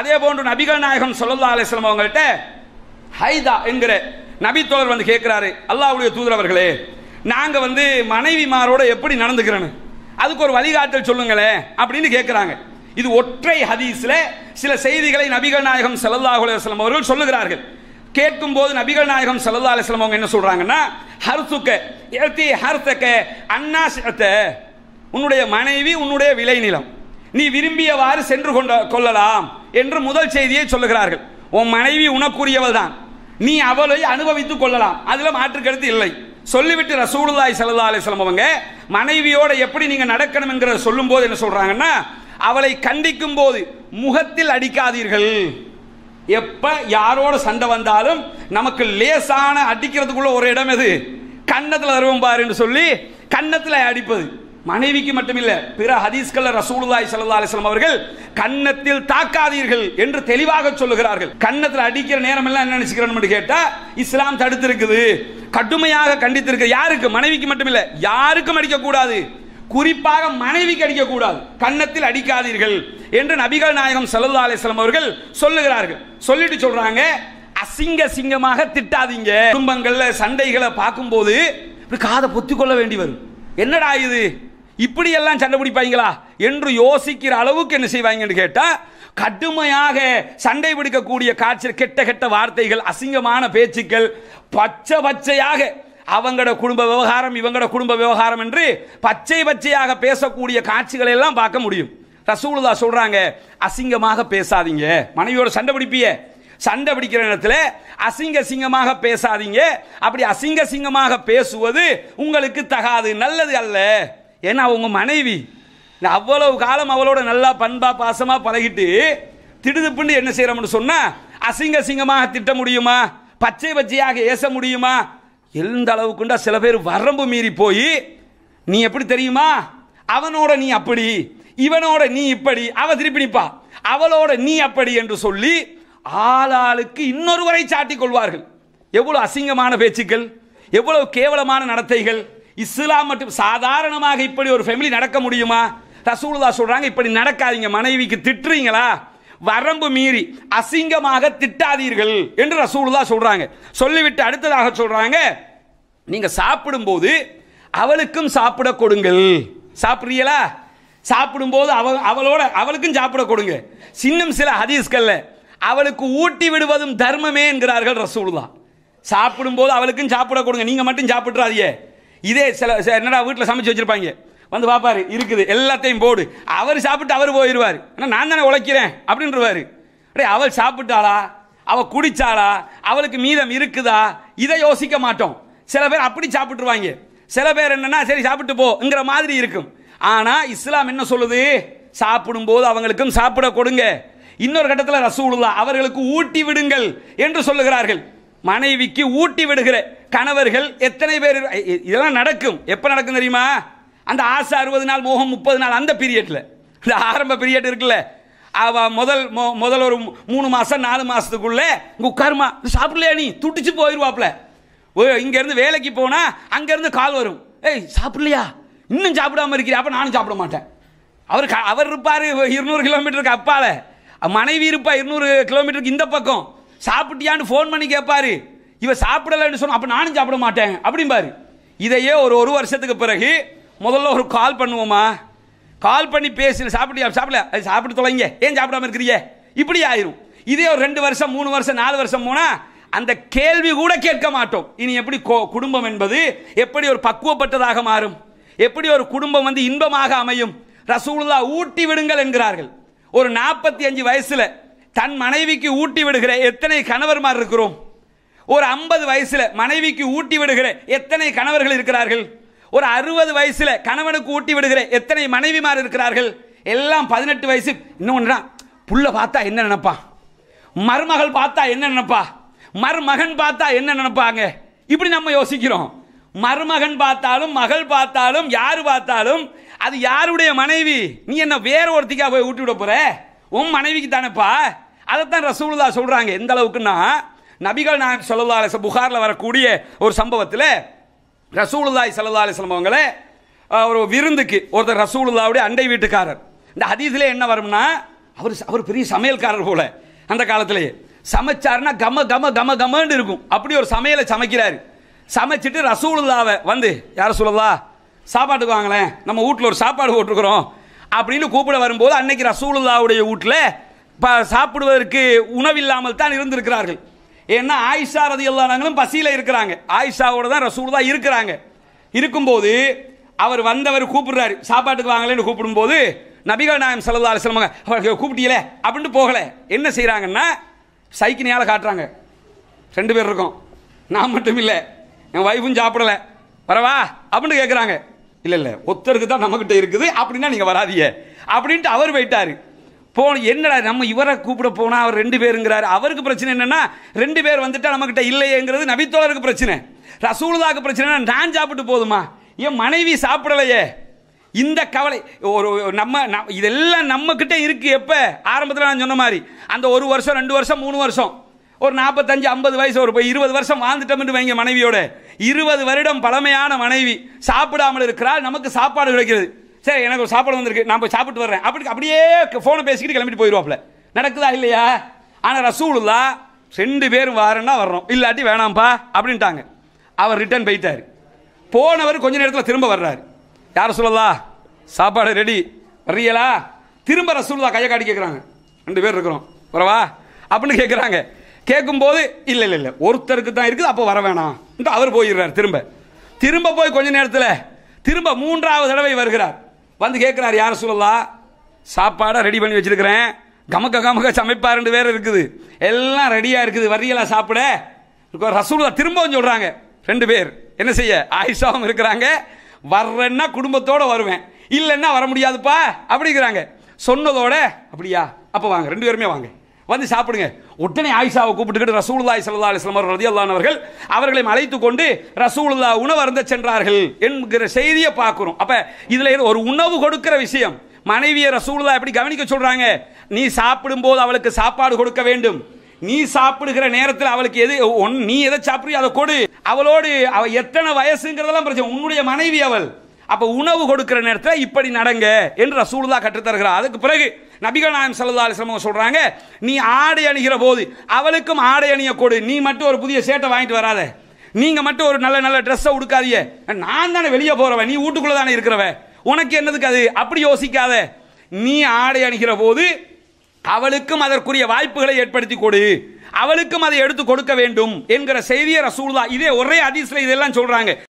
அதே போன்று நபிகள் நாயகம் சொல்லல்லா அலிஸ்லாம் அவங்கள்ட்ட ஹைதா என்கிற தோழர் வந்து கேட்குறாரு அல்லாவுடைய தூதரவர்களே நாங்கள் வந்து மனைவிமாரோட எப்படி நடந்துக்கிறேன்னு அதுக்கு ஒரு வழிகாட்டல் சொல்லுங்களேன் அப்படின்னு கேட்குறாங்க இது ஒற்றை ஹதீஸில் சில செய்திகளை நபிகள் நாயகம் சல்லல்லாஹு அலுவலம் அவர்கள் சொல்லுகிறார்கள் கேட்கும் போது நபிகள் நாயகம் சல்லா அலுவலம் அவங்க என்ன சொல்கிறாங்கன்னா ஹர்சுக்க எழுத்தி ஹர்த்தக்க அண்ணா உன்னுடைய மனைவி உன்னுடைய விளைநிலம் நீ விரும்பியவாறு சென்று கொண்ட கொள்ளலாம் என்று முதல் செய்தியை சொல்லுகிறார்கள் உன் மனைவி உனக்குரியவள் தான் நீ அவளை அனுபவித்துக் கொள்ளலாம் அதில் மாற்றுக்கருத்து இல்லை சொல்லிவிட்டு ரசூலுல்லாய் சல்லா அலிஸ்லாம் அவங்க மனைவியோட எப்படி நீங்க நடக்கணும் என்கிற சொல்லும் போது என்ன சொல்றாங்கன்னா அவளை கண்டிக்கும் போது முகத்தில் அடிக்காதீர்கள் எப்ப யாரோட சண்டை வந்தாலும் நமக்கு லேசான அடிக்கிறதுக்குள்ள ஒரு இடம் எது கன்னத்தில் தருவம் பாருன்னு சொல்லி கன்னத்தில் அடிப்பது மனைவிக்கு மட்டுமில்ல பிற ஹதீஸ்கள் ரசூலுல்லாய் சல்லா அலிஸ்லாம் அவர்கள் கன்னத்தில் தாக்காதீர்கள் என்று தெளிவாக சொல்லுகிறார்கள் கன்னத்தில் அடிக்கிற நேரம் எல்லாம் என்ன நினைச்சுக்கிறோம் கேட்டா இஸ்லாம் தடுத்திருக்குது கடுமையாக கண்டித்திருக்கு யாருக்கு மனைவிக்கு மட்டுமில்ல யாருக்கும் அடிக்கக்கூடாது குறிப்பாக மனைவிக்கு அடிக்கக்கூடாது கன்னத்தில் அடிக்காதீர்கள் என்று நபிகள் நாயகம் சல்லா அலிஸ்லாம் அவர்கள் சொல்லுகிறார்கள் சொல்லிட்டு சொல்றாங்க அசிங்க சிங்கமாக திட்டாதீங்க குடும்பங்கள்ல சண்டைகளை பார்க்கும்போது காதை பொத்திக்கொள்ள வேண்டி வரும் என்னடா இது இப்படியெல்லாம் சண்டை பிடிப்பாங்களா என்று யோசிக்கிற அளவுக்கு என்ன செய்வாங்கன்னு கேட்டால் கடுமையாக சண்டை பிடிக்கக்கூடிய காட்சியில் கெட்ட கெட்ட வார்த்தைகள் அசிங்கமான பேச்சுக்கள் பச்சை பச்சையாக அவங்களோட குடும்ப விவகாரம் இவங்களோட குடும்ப விவகாரம் என்று பச்சை பச்சையாக பேசக்கூடிய காட்சிகளை எல்லாம் பார்க்க முடியும் ரசூலுதா சொல்றாங்க அசிங்கமாக பேசாதீங்க மனைவியோட சண்டை பிடிப்பிய சண்டை பிடிக்கிற நேரத்தில் அசிங்க சிங்கமாக பேசாதீங்க அப்படி அசிங்க சிங்கமாக பேசுவது உங்களுக்கு தகாது நல்லது அல்ல ஏன்னா அவங்க மனைவி அவ்வளவு காலம் அவளோட நல்லா பண்பா பாசமாக பழகிட்டு திடுதுப்புன்னு என்ன செய்கிறோம்னு சொன்னால் அசிங்க அசிங்கமாக திட்ட முடியுமா பச்சை பச்சையாக ஏச முடியுமா எந்த அளவுக்குண்டா சில பேர் வரம்பு மீறி போய் நீ எப்படி தெரியுமா அவனோட நீ அப்படி இவனோட நீ இப்படி அவ திருப்பி நிப்பா அவளோட நீ அப்படி என்று சொல்லி ஆளாளுக்கு இன்னொருவரை சாட்டிக் கொள்வார்கள் எவ்வளோ அசிங்கமான பேச்சுக்கள் எவ்வளவு கேவலமான நடத்தைகள் இஸ்லாம் மட்டும் சாதாரணமாக இப்படி ஒரு ஃபேமிலி நடக்க முடியுமா ரசூலுதா சொல்கிறாங்க இப்படி நடக்காதீங்க மனைவிக்கு திட்டுறீங்களா வரம்பு மீறி அசிங்கமாக திட்டாதீர்கள் என்று ரசூலுதா சொல்கிறாங்க சொல்லிவிட்டு அடுத்ததாக சொல்கிறாங்க நீங்கள் சாப்பிடும்போது அவளுக்கும் சாப்பிட கொடுங்கள் சாப்பிட்றீங்களா சாப்பிடும்போது அவ அவளோட அவளுக்கும் சாப்பிட கொடுங்க சின்னம் சில ஹதீஸ்கள்ல அவளுக்கு ஊட்டி விடுவதும் தர்மமே என்கிறார்கள் ரசூலுதா சாப்பிடும்போது அவளுக்கும் சாப்பிட கொடுங்க நீங்கள் மட்டும் சாப்பிட்றாதியே இதே சில என்னடா வீட்டில் சமைச்சு வச்சுருப்பாங்க வந்து பார்ப்பார் இருக்குது எல்லாத்தையும் போடு அவர் சாப்பிட்டு அவர் போயிடுவார் ஆனால் நான் தானே உழைக்கிறேன் அப்படின்றவார் அடே அவள் சாப்பிட்டாளா அவள் குடித்தாளா அவளுக்கு மீதம் இருக்குதா இதை யோசிக்க மாட்டோம் சில பேர் அப்படி சாப்பிட்ருவாங்க சில பேர் என்னன்னா சரி சாப்பிட்டு போங்கிற மாதிரி இருக்கும் ஆனால் இஸ்லாம் என்ன சொல்லுது சாப்பிடும்போது அவங்களுக்கும் சாப்பிட கொடுங்க இன்னொரு கட்டத்தில் ரசூலுல்லா அவர்களுக்கு ஊட்டி விடுங்கள் என்று சொல்லுகிறார்கள் மனைவிக்கு ஊட்டி விடுகிற கணவர்கள் எத்தனை பேர் இதெல்லாம் நடக்கும் எப்போ நடக்கும் தெரியுமா அந்த ஆசை அறுபது நாள் மோகம் முப்பது நாள் அந்த பீரியட்ல இந்த ஆரம்ப பீரியட் இருக்குல்ல அவ முதல் முதல் ஒரு மூணு மாதம் நாலு மாதத்துக்குள்ளே உட்காருமா சாப்பிடலையா நீ துடிச்சு இங்க இங்கேருந்து வேலைக்கு போனால் அங்கேருந்து கால் வரும் ஏய் சாப்பிடலையா இன்னும் சாப்பிடாம இருக்கிற அப்போ நானும் சாப்பிட மாட்டேன் அவர் அவர் இருப்பார் இருநூறு கிலோமீட்டருக்கு அப்பால மனைவி இருப்பா இருநூறு கிலோமீட்டருக்கு இந்த பக்கம் சாப்பிட்டியான்னு ஃபோன் பண்ணி கேட்பாரு இவ சாப்பிடலைன்னு சொன்ன அப்போ நானும் சாப்பிட மாட்டேன் அப்படிம்பாரு இதையே ஒரு ஒரு வருஷத்துக்கு பிறகு முதல்ல ஒரு கால் பண்ணுவோமா கால் பண்ணி பேசி சாப்பிட்டியா சாப்பிடல அது சாப்பிட்டு தொலைங்க ஏன் சாப்பிடாம இருக்கிறீங்க இப்படி ஆயிரும் இதே ஒரு ரெண்டு வருஷம் மூணு வருஷம் நாலு வருஷம் போனால் அந்த கேள்வி கூட கேட்க மாட்டோம் இனி எப்படி குடும்பம் என்பது எப்படி ஒரு பக்குவப்பட்டதாக மாறும் எப்படி ஒரு குடும்பம் வந்து இன்பமாக அமையும் ரசூலா ஊட்டி விடுங்கள் என்கிறார்கள் ஒரு நாற்பத்தி அஞ்சு வயசுல தன் மனைவிக்கு ஊட்டி விடுகிற எத்தனை கணவர்மார் இருக்கிறோம் ஒரு ஐம்பது வயசுல மனைவிக்கு ஊட்டி விடுகிற எத்தனை கணவர்கள் இருக்கிறார்கள் ஒரு அறுபது வயசுல கணவனுக்கு ஊட்டி விடுகிற எத்தனை மனைவிமார் இருக்கிறார்கள் எல்லாம் பதினெட்டு வயசு இன்னொன்னா புள்ள பார்த்தா என்ன நினைப்பா மருமகள் பார்த்தா என்ன நினைப்பா மருமகன் பார்த்தா என்ன நினைப்பாங்க இப்படி நம்ம யோசிக்கிறோம் மருமகன் பார்த்தாலும் மகள் பார்த்தாலும் யார் பார்த்தாலும் அது யாருடைய மனைவி நீ என்ன வேற ஒருத்திக்காக போய் ஊட்டி விட போற உன் மனைவிக்கு தானேப்பா அதைத்தான் ரசூலுல்லா சொல்கிறாங்க எந்த அளவுக்குன்னா நபிகள் நாயம் சொல்லலா அலிஸ்லம் புகாரில் வரக்கூடிய ஒரு சம்பவத்தில் ரசூலுல்லாய் சொல்லலா அலிஸ்லம் அவங்களே ஒரு விருந்துக்கு ஒருத்தர் ரசூலுல்லாவுடைய அண்டை வீட்டுக்காரர் இந்த ஹதீஸ்ல என்ன வரும்னா அவர் அவர் பெரிய சமையல்காரர் போல அந்த காலத்திலேயே சமைச்சாருன்னா கம கம கம கமன்னு இருக்கும் அப்படி ஒரு சமையலை சமைக்கிறாரு சமைச்சிட்டு ரசூலுல்லாவை வந்து யாரை சொல்லலா சாப்பாட்டுக்கு வாங்களேன் நம்ம வீட்டில் ஒரு சாப்பாடு போட்டிருக்கிறோம் அப்படின்னு கூப்பிட வரும்போது அன்னைக்கு ரசூலுல்லாவுடைய வீட்டில் இப்போ சாப்பிடுவதற்கு உணவில்லாமல் தான் இருந்திருக்கிறார்கள் ஏன்னா ஆயிஷா ரதி எல்லாங்களும் பசியில் இருக்கிறாங்க ஆயிஷாவோட தான் தான் இருக்கிறாங்க இருக்கும்போது அவர் வந்தவர் கூப்பிடுறாரு சாப்பாட்டுக்கு வாங்கலன்னு கூப்பிடும்போது நபிகள் நாயம் சல்லா அலிஸ்லமாங்க அவர்கள் கூப்பிட்டீங்களே அப்படின்ட்டு போகலை என்ன செய்கிறாங்கன்னா சைக்கினியால் காட்டுறாங்க ரெண்டு பேர் இருக்கோம் நான் மட்டும் இல்லை என் ஒய்ஃபும் சாப்பிடலை வரவா அப்படின்னு கேட்குறாங்க இல்லை இல்லை ஒத்தருக்கு தான் நம்மக்கிட்ட இருக்குது அப்படின்னா நீங்கள் வராதிய அப்படின்ட்டு அவர் போயிட்டார் போன என்னடா நம்ம இவரை கூப்பிட போனால் அவர் ரெண்டு பேருங்கிறாரு அவருக்கு பிரச்சனை என்னென்னா ரெண்டு பேர் வந்துட்டால் நம்மக்கிட்ட இல்லையேங்கிறது நபித்தோருக்கு பிரச்சனை ரசூலுதாக்கு பிரச்சனைனா நான் சாப்பிட்டு போதுமா என் மனைவி சாப்பிடலையே இந்த கவலை ஒரு நம்ம இதெல்லாம் நம்மக்கிட்ட இருக்குது எப்போ ஆரம்பத்தில் நான் சொன்ன மாதிரி அந்த ஒரு வருஷம் ரெண்டு வருஷம் மூணு வருஷம் ஒரு நாற்பத்தஞ்சு ஐம்பது வயசு ஒரு போய் இருபது வருஷம் என்று வைங்க மனைவியோட இருபது வருடம் பழமையான மனைவி சாப்பிடாமல் இருக்கிறாள் நமக்கு சாப்பாடு கிடைக்கிறது சரி எனக்கு ஒரு சாப்பாடு வந்திருக்கு நான் போய் சாப்பிட்டு வர்றேன் அப்படி அப்படியே ஃபோனை பேசிக்கிட்டு கிளம்பிட்டு போயிடுவாப்புல நடக்குதா இல்லையா ஆனால் ரசூலுல்லா ரெண்டு பேரும் வரேன்னா வர்றோம் இல்லாட்டி வேணாம்ப்பா அப்படின்ட்டாங்க அவர் ரிட்டர்ன் போயிட்டார் போனவர் கொஞ்ச நேரத்தில் திரும்ப வர்றாரு யார் சொல்லலா சாப்பாடு ரெடி வர்றீங்களா திரும்ப ரசூலுல்லா கையை காட்டி கேட்குறாங்க ரெண்டு பேர் இருக்கிறோம் வரவா அப்படின்னு கேட்குறாங்க கேட்கும்போது இல்லை இல்லை இல்லை ஒருத்தருக்கு தான் இருக்குது அப்போ வர வேணாம் அவர் போயிடுறார் திரும்ப திரும்ப போய் கொஞ்ச நேரத்தில் திரும்ப மூன்றாவது தடவை வருகிறார் வந்து கேட்குறார் யார் சொல்லலாம் சாப்பாடை ரெடி பண்ணி வச்சுருக்கிறேன் கமக்க கமக்க ரெண்டு வேறு இருக்குது எல்லாம் ரெடியாக இருக்குது வரியலா சாப்பிட ரசூலா திரும்பவும் சொல்கிறாங்க ரெண்டு பேர் என்ன செய்ய ஆயிஷாவும் இருக்கிறாங்க வர்றேன்னா குடும்பத்தோடு வருவேன் இல்லைன்னா வர முடியாதுப்பா அப்படிங்கிறாங்க சொன்னதோட அப்படியா அப்போ வாங்க ரெண்டு பேருமே வாங்க வந்து சாப்பிடுங்க உடனே ஆயிஷாவை கூப்பிட்டுக்கிட்டு ரசூலுல்லாய் சல்லா அலிஸ்லாம் ரதி அல்லானவர்கள் அவர்களை அழைத்து கொண்டு ரசூலுல்லா உணவு அருந்த சென்றார்கள் என்கிற செய்தியை பார்க்குறோம் அப்போ இதில் ஒரு உணவு கொடுக்கிற விஷயம் மனைவியை ரசூலுல்லா எப்படி கவனிக்க சொல்கிறாங்க நீ சாப்பிடும்போது அவளுக்கு சாப்பாடு கொடுக்க வேண்டும் நீ சாப்பிடுகிற நேரத்தில் அவளுக்கு எது ஒன் நீ எதை சாப்பிடுறியோ அதை கொடு அவளோடு அவள் எத்தனை வயசுங்கிறதெல்லாம் பிரச்சனை உன்னுடைய மனைவி அவள் அப்போ உணவு கொடுக்கிற நேரத்தில் இப்படி நடங்க என்று ரசூலுல்லா கற்றுத்தருகிறார் அதுக்கு பிறகு நபிகள் நாயம் சல்லா அலிஸ்லாம் சொல்கிறாங்க நீ ஆடை அணிகிற போது அவளுக்கும் ஆடை அணிய கொடு நீ மட்டும் ஒரு புதிய சேட்டை வாங்கிட்டு வராத நீங்கள் மட்டும் ஒரு நல்ல நல்ல ட்ரெஸ்ஸை உடுக்காதிய நான் தானே வெளியே போகிறவன் நீ வீட்டுக்குள்ளே தானே இருக்கிறவன் உனக்கு என்னதுக்கு அது அப்படி யோசிக்காத நீ ஆடை அணிகிற போது அவளுக்கும் அதற்குரிய வாய்ப்புகளை ஏற்படுத்தி கொடு அவளுக்கும் அதை எடுத்து கொடுக்க வேண்டும் என்கிற செய்தியை ரசூல்லா இதே ஒரே அதிசல இதெல்லாம் சொல்றாங்க